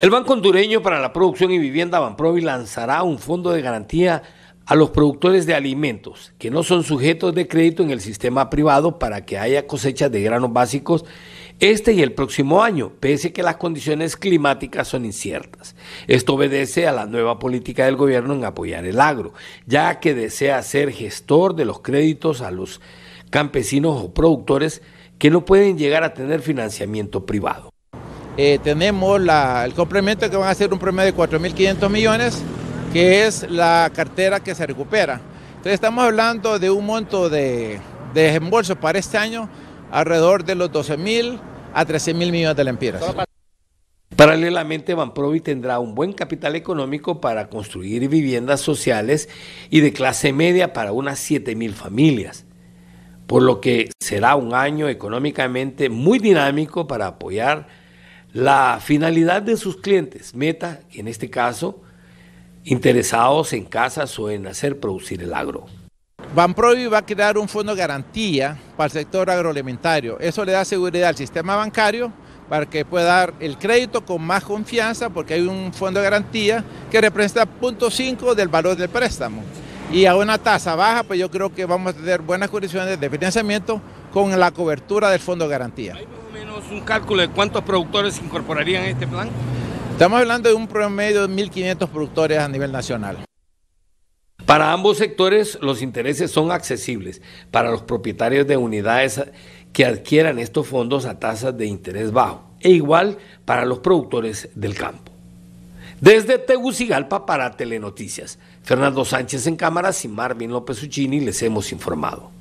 El Banco Hondureño para la Producción y Vivienda Banprovi lanzará un fondo de garantía a los productores de alimentos que no son sujetos de crédito en el sistema privado para que haya cosechas de granos básicos este y el próximo año, pese que las condiciones climáticas son inciertas. Esto obedece a la nueva política del gobierno en apoyar el agro, ya que desea ser gestor de los créditos a los campesinos o productores que no pueden llegar a tener financiamiento privado. Eh, tenemos el complemento que van a ser un promedio de 4.500 millones, que es la cartera que se recupera. Entonces estamos hablando de un monto de, desembolso para este año alrededor de los 12.000 a 13.000 millones de lempiras. Paralelamente, Banprovi tendrá un buen capital económico para construir viviendas sociales y de clase media para unas 7.000 familias, por lo que será un año económicamente muy dinámico para apoyar la finalidad de sus clientes, meta, en este caso, interesados en casas o en hacer producir el agro. Banprovi va a crear un fondo de garantía para el sector agroalimentario. Eso le da seguridad al sistema bancario para que pueda dar el crédito con más confianza porque hay un fondo de garantía que representa 0.5 del valor del préstamo. Y a una tasa baja, pues yo creo que vamos a tener buenas condiciones de financiamiento con la cobertura del fondo de garantía un cálculo de cuántos productores se incorporarían a este plan? Estamos hablando de un promedio de 1.500 productores a nivel nacional. Para ambos sectores los intereses son accesibles. Para los propietarios de unidades que adquieran estos fondos a tasas de interés bajo e igual para los productores del campo. Desde Tegucigalpa para Telenoticias, Fernando Sánchez en cámara y Marvin López uccini les hemos informado.